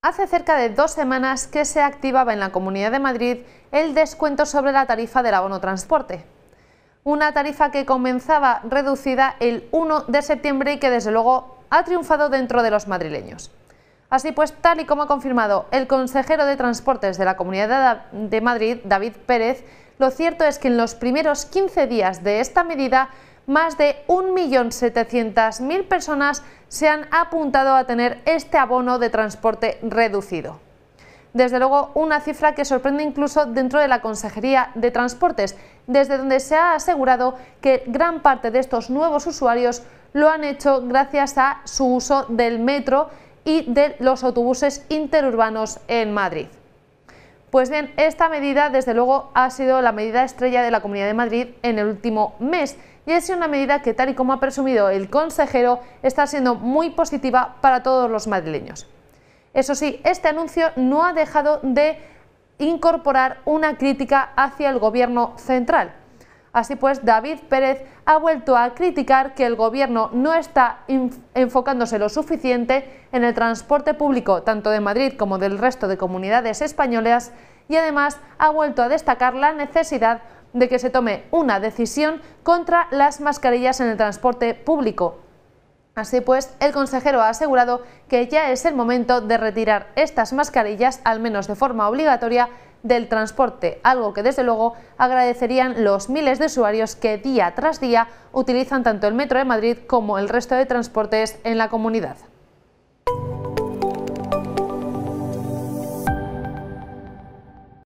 Hace cerca de dos semanas que se activaba en la Comunidad de Madrid el descuento sobre la tarifa del abono transporte. Una tarifa que comenzaba reducida el 1 de septiembre y que desde luego ha triunfado dentro de los madrileños. Así pues, tal y como ha confirmado el consejero de Transportes de la Comunidad de Madrid, David Pérez, lo cierto es que en los primeros 15 días de esta medida más de 1.700.000 personas se han apuntado a tener este abono de transporte reducido. Desde luego, una cifra que sorprende incluso dentro de la Consejería de Transportes, desde donde se ha asegurado que gran parte de estos nuevos usuarios lo han hecho gracias a su uso del metro y de los autobuses interurbanos en Madrid. Pues bien, esta medida desde luego ha sido la medida estrella de la Comunidad de Madrid en el último mes y es una medida que tal y como ha presumido el consejero está siendo muy positiva para todos los madrileños. Eso sí, este anuncio no ha dejado de incorporar una crítica hacia el gobierno central. Así pues, David Pérez ha vuelto a criticar que el gobierno no está enfocándose lo suficiente en el transporte público, tanto de Madrid como del resto de comunidades españolas, y además ha vuelto a destacar la necesidad de que se tome una decisión contra las mascarillas en el transporte público. Así pues, el consejero ha asegurado que ya es el momento de retirar estas mascarillas, al menos de forma obligatoria, del transporte, algo que desde luego agradecerían los miles de usuarios que día tras día utilizan tanto el Metro de Madrid como el resto de transportes en la comunidad.